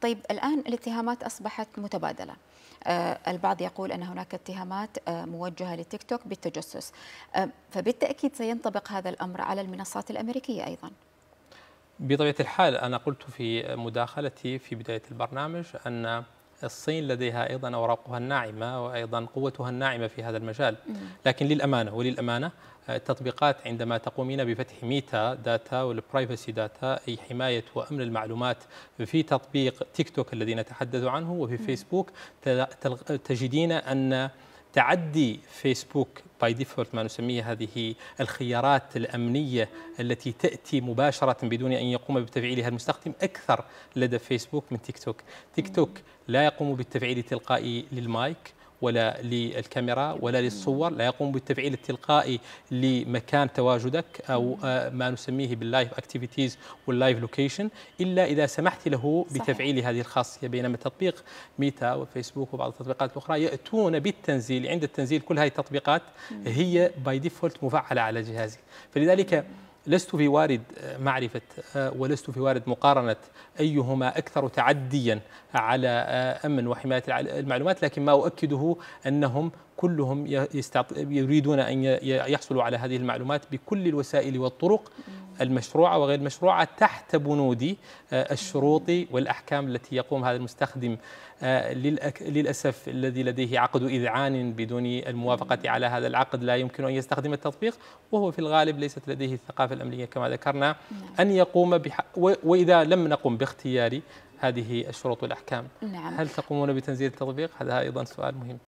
طيب الآن الاتهامات أصبحت متبادلة أه، البعض يقول أن هناك اتهامات أه، موجهة لتيك توك بالتجسس أه، فبالتأكيد سينطبق هذا الأمر على المنصات الأمريكية أيضا بطبيعة الحال أنا قلت في مداخلتي في بداية البرنامج أن الصين لديها أيضا أوراقها الناعمة وأيضا قوتها الناعمة في هذا المجال لكن للأمانة وللأمانة التطبيقات عندما تقومين بفتح ميتا داتا والبرايفسي داتا أي حماية وأمن المعلومات في تطبيق تيك توك الذي نتحدث عنه وفي فيسبوك تجدين أن تعدي فيسبوك باي ديفولت ما نسميه هذه الخيارات الامنيه التي تاتي مباشره بدون ان يقوم بتفعيلها المستخدم اكثر لدى فيسبوك من تيك توك، تيك توك لا يقوم بالتفعيل التلقائي للمايك ولا للكاميرا ولا للصور لا يقوم بالتفعيل التلقائي لمكان تواجدك أو آه، ما نسميه باللايف اكتيفيتيز واللايف لوكيشن إلا إذا سمحت له بتفعيل هذه الخاصية بينما تطبيق ميتا وفيسبوك وبعض التطبيقات الأخرى يأتون بالتنزيل عند التنزيل كل هذه التطبيقات هي باي ديفولت مفعلة على جهازك فلذلك لست في وارد آه، معرفة آه، ولست في وارد مقارنة أيهما أكثر تعديا على آه، أمن وحماية المعلومات لكن ما أؤكده أنهم كلهم يريدون أن يحصلوا على هذه المعلومات بكل الوسائل والطرق المشروعة وغير المشروعة تحت بنود آه، الشروط والأحكام التي يقوم هذا المستخدم آه، للأسف الذي لديه عقد إذعان بدون الموافقة على هذا العقد لا يمكن أن يستخدم التطبيق وهو في الغالب ليست لديه الثقافة الأمنية كما ذكرنا نعم. أن يقوم بح وإذا لم نقم باختيار هذه الشروط والأحكام نعم. هل تقومون بتنزيل التطبيق؟ هذا أيضا سؤال مهم